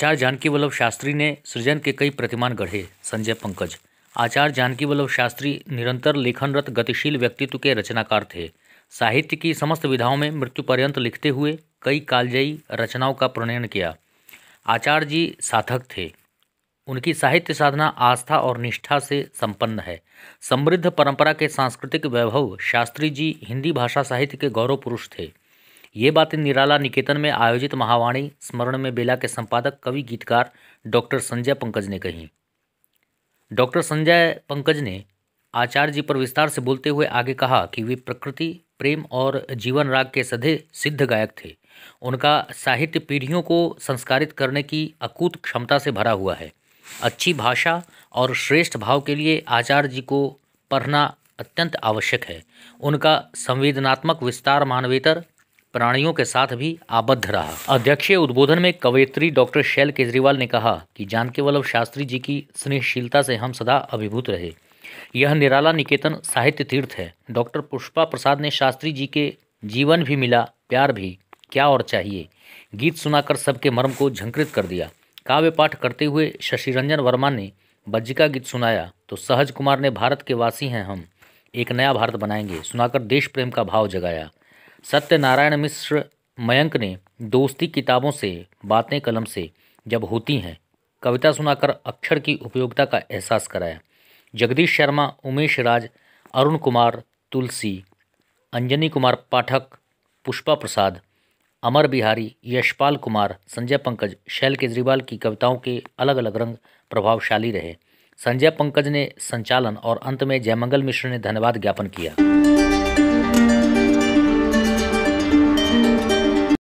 आचार्य जानकी वल्लभ शास्त्री ने सृजन के कई प्रतिमान गढ़े संजय पंकज आचार्य जानकी वल्लभ शास्त्री निरंतर लेखनरत गतिशील व्यक्तित्व के रचनाकार थे साहित्य की समस्त विधाओं में मृत्यु पर्यंत लिखते हुए कई कालजयी रचनाओं का प्रणयन किया आचार्य जी साधक थे उनकी साहित्य साधना आस्था और निष्ठा से संपन्न है समृद्ध परंपरा के सांस्कृतिक वैभव शास्त्री जी हिंदी भाषा साहित्य के गौरव पुरुष थे ये बातें निराला निकेतन में आयोजित महावाणी स्मरण में बेला के संपादक कवि गीतकार डॉक्टर संजय पंकज ने कही डॉक्टर संजय पंकज ने आचार्य जी पर विस्तार से बोलते हुए आगे कहा कि वे प्रकृति प्रेम और जीवन राग के सधे सिद्ध गायक थे उनका साहित्य पीढ़ियों को संस्कारित करने की अकूत क्षमता से भरा हुआ है अच्छी भाषा और श्रेष्ठ भाव के लिए आचार्य जी को पढ़ना अत्यंत आवश्यक है उनका संवेदनात्मक विस्तार मानवेतर प्राणियों के साथ भी आबद्ध रहा अध्यक्षीय उद्बोधन में कवयित्री डॉक्टर शैल केजरीवाल ने कहा कि जानकी वल्लभ शास्त्री जी की स्नेहशीलता से हम सदा अभिभूत रहे यह निराला निकेतन साहित्य तीर्थ है डॉक्टर पुष्पा प्रसाद ने शास्त्री जी के जीवन भी मिला प्यार भी क्या और चाहिए गीत सुनाकर सबके मर्म को झंकृत कर दिया काव्य पाठ करते हुए शशिरंजन वर्मा ने बज्जिका गीत सुनाया तो सहज कुमार ने भारत के वासी हैं हम एक नया भारत बनाएंगे सुनाकर देश प्रेम का भाव जगाया सत्यनारायण मिश्र मयंक ने दोस्ती किताबों से बातें कलम से जब होती हैं कविता सुनाकर अक्षर की उपयोगिता का एहसास कराया जगदीश शर्मा उमेश राज अरुण कुमार तुलसी अंजनी कुमार पाठक पुष्पा प्रसाद अमर बिहारी यशपाल कुमार संजय पंकज शैल केजरीवाल की कविताओं के अलग अलग रंग प्रभावशाली रहे संजय पंकज ने संचालन और अंत में जयमंगल मिश्र ने धन्यवाद ज्ञापन किया